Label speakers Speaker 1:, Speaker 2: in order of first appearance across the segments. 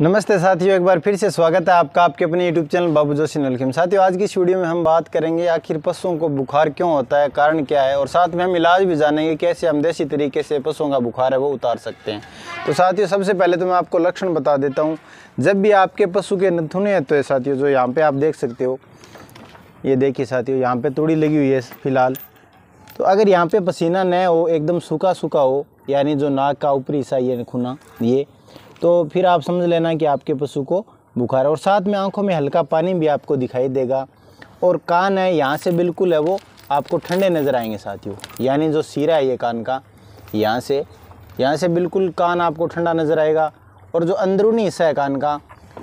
Speaker 1: नमस्ते साथियों एक बार फिर से स्वागत है आपका आपके अपने यूट्यूब चैनल बाबू जोशी नलखिम साथियों आज की स्टूडियो में हम बात करेंगे आखिर पशुओं को बुखार क्यों होता है कारण क्या है और साथ में हम इलाज भी जानेंगे कैसे हम देसी तरीके से पशुओं का बुखार है वो उतार सकते हैं तो साथियों सबसे पहले तो मैं आपको लक्षण बता देता हूँ जब भी आपके पशु के नथुने तो साथियों जो यहाँ पर आप देख सकते हो ये देखिए साथियों यहाँ पर तोड़ी लगी हुई है फिलहाल तो अगर यहाँ पर पसीना न हो एकदम सूखा सूखा हो यानी जो नाक का ऊपरी हिस्सा ये खुना ये तो फिर आप समझ लेना कि आपके पशु को बुखार है और साथ में आँखों में हल्का पानी भी आपको दिखाई देगा और कान है यहाँ से बिल्कुल है वो आपको ठंडे नज़र आएंगे साथियों यानी जो सीरा है ये कान का यहाँ से यहाँ से बिल्कुल कान आपको ठंडा नज़र आएगा और जो अंदरूनी हिस्सा है कान का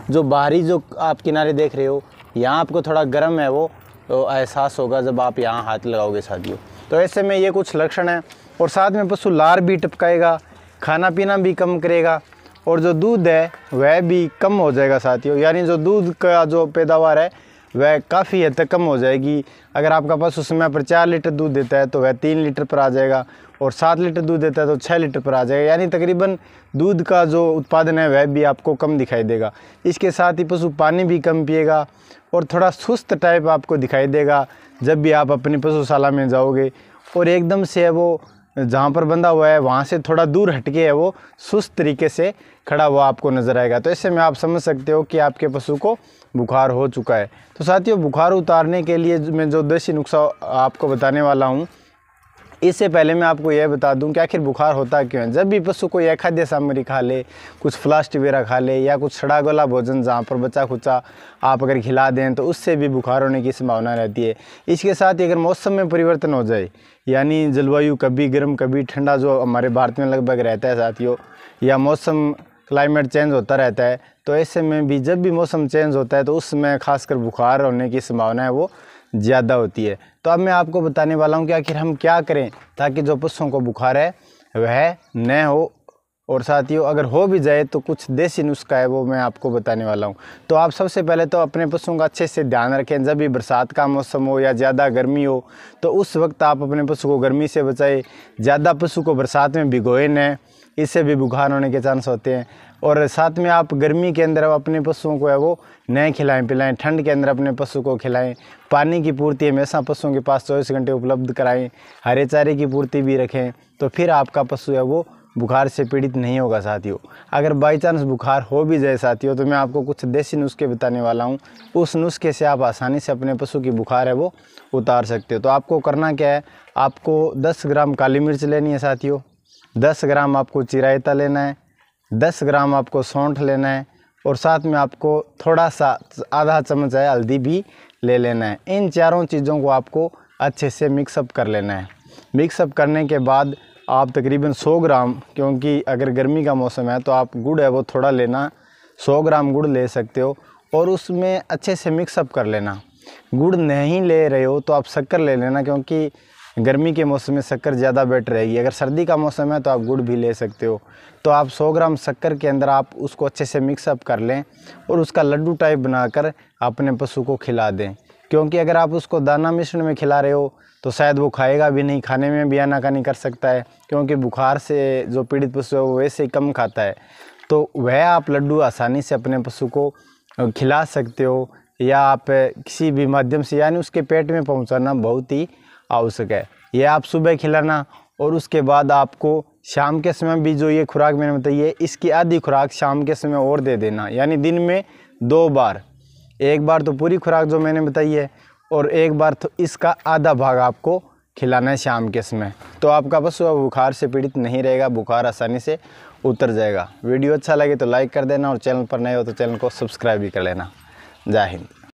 Speaker 1: जो बाहरी जो आप किनारे देख रहे हो यहाँ आपको थोड़ा गर्म है वो तो एहसास होगा जब आप यहाँ हाथ लगाओगे साथियों तो ऐसे में ये कुछ लक्षण हैं और साथ में पशु लार भी टपकाएगा खाना पीना भी कम करेगा और जो दूध है वह भी कम हो जाएगा साथियों यानी जो दूध का जो पैदावार है वह काफ़ी हद तक कम हो जाएगी अगर आपका पशु समय पर चार लीटर दूध देता है तो वह तीन लीटर पर आ जाएगा और सात लीटर दूध देता है तो छः लीटर पर आ जाएगा यानी तकरीबन दूध का जो उत्पादन है वह भी आपको कम दिखाई देगा इसके साथ ही पशु पानी भी कम पिएगा और थोड़ा सुस्त टाइप आपको दिखाई देगा जब भी आप अपनी पशुशाला में जाओगे और एकदम से वो जहाँ पर बंधा हुआ है वहाँ से थोड़ा दूर हटके है वो सुस्त तरीके से खड़ा हुआ आपको नज़र आएगा तो इससे में आप समझ सकते हो कि आपके पशु को बुखार हो चुका है तो साथियों बुखार उतारने के लिए मैं जो देसी नुस्खा आपको बताने वाला हूँ इससे पहले मैं आपको यह बता दूं कि आखिर बुखार होता क्यों है जब भी पशु कोई खाद्य सामग्री खा ले कुछ फ्लास्ट वगैरह खा ले या कुछ सड़ा गला भोजन जहाँ पर बचा खुचा आप अगर खिला दें तो उससे भी बुखार होने की संभावना रहती है इसके साथ ही अगर मौसम में परिवर्तन हो जाए यानी जलवायु कभी गर्म कभी ठंडा जो हमारे भारत में लगभग रहता है साथियों या मौसम क्लाइमेट चेंज होता रहता है तो ऐसे में भी जब भी मौसम चेंज होता है तो उसमें खासकर बुखार होने की संभावना है वो ज़्यादा होती है तो अब मैं आपको बताने वाला हूँ कि आखिर हम क्या करें ताकि जो पशुओं को बुखार है वह न हो और साथियों अगर हो भी जाए तो कुछ देसी नुस्खा है वो मैं आपको बताने वाला हूँ तो आप सबसे पहले तो अपने पशुओं का अच्छे से ध्यान रखें जब भी बरसात का मौसम हो या ज़्यादा गर्मी हो तो उस वक्त आप अपने पशु को गर्मी से बचाएं ज़्यादा पशु को बरसात में भिगोए न इससे भी बुखार होने के चांस होते हैं और साथ में आप गर्मी के अंदर अपने पशुओं को है वो न खिलाएं पिलाएं ठंड के अंदर अपने पशु को खिलाएं पानी की पूर्ति हमेशा पशुओं के पास चौबीस घंटे उपलब्ध कराएं हरे चारे की पूर्ति भी रखें तो फिर आपका पशु है वो बुखार से पीड़ित नहीं होगा साथियों अगर बाई चांस बुखार हो भी जाए साथियों तो मैं आपको कुछ देसी नुस्खे बताने वाला हूँ उस नुस्खे से आप आसानी से अपने पशु की बुखार है वो उतार सकते हो तो आपको करना क्या है आपको 10 ग्राम काली मिर्च लेनी है साथियों 10 ग्राम आपको चिरायता लेना है दस ग्राम आपको सौंठ लेना है और साथ में आपको थोड़ा सा आधा चम्मच है हल्दी भी ले लेना है इन चारों चीज़ों को आपको अच्छे से मिक्सअप कर लेना है मिक्सअप करने के बाद आप तकरीबन 100 ग्राम क्योंकि अगर गर्मी का मौसम है तो आप गुड़ है वो थोड़ा लेना 100 ग्राम गुड़ ले सकते हो और उसमें अच्छे से मिक्सअप कर लेना गुड़ नहीं ले रहे हो तो आप शक्कर ले लेना क्योंकि गर्मी के मौसम में शक्कर ज़्यादा बेटर रहेगी अगर सर्दी का मौसम है तो आप गुड़ भी ले सकते हो तो आप 100 ग्राम शक्कर के अंदर आप उसको अच्छे से मिक्सअप कर लें और उसका लड्डू टाइप बनाकर अपने पशु को खिला दें क्योंकि अगर आप उसको दाना मिश्रण में खिला रहे हो तो शायद वो खाएगा भी नहीं खाने में भी आनाकानी कर सकता है क्योंकि बुखार से जो पीड़ित पशु है वो वैसे ही कम खाता है तो वह आप लड्डू आसानी से अपने पशु को खिला सकते हो या आप किसी भी माध्यम से यानी उसके पेट में पहुंचाना बहुत ही आवश्यक है यह आप सुबह खिलाना और उसके बाद आपको शाम के समय भी जो ये खुराक मैंने बताई है इसकी आधी खुराक शाम के समय और दे देना यानी दिन में दो बार एक बार तो पूरी खुराक जो मैंने बताई है और एक बार तो इसका आधा भाग आपको खिलाना है शाम के समय तो आपका बस बुखार से पीड़ित नहीं रहेगा बुखार आसानी से उतर जाएगा वीडियो अच्छा लगे तो लाइक कर देना और चैनल पर नए हो तो चैनल को सब्सक्राइब भी कर लेना जय हिंद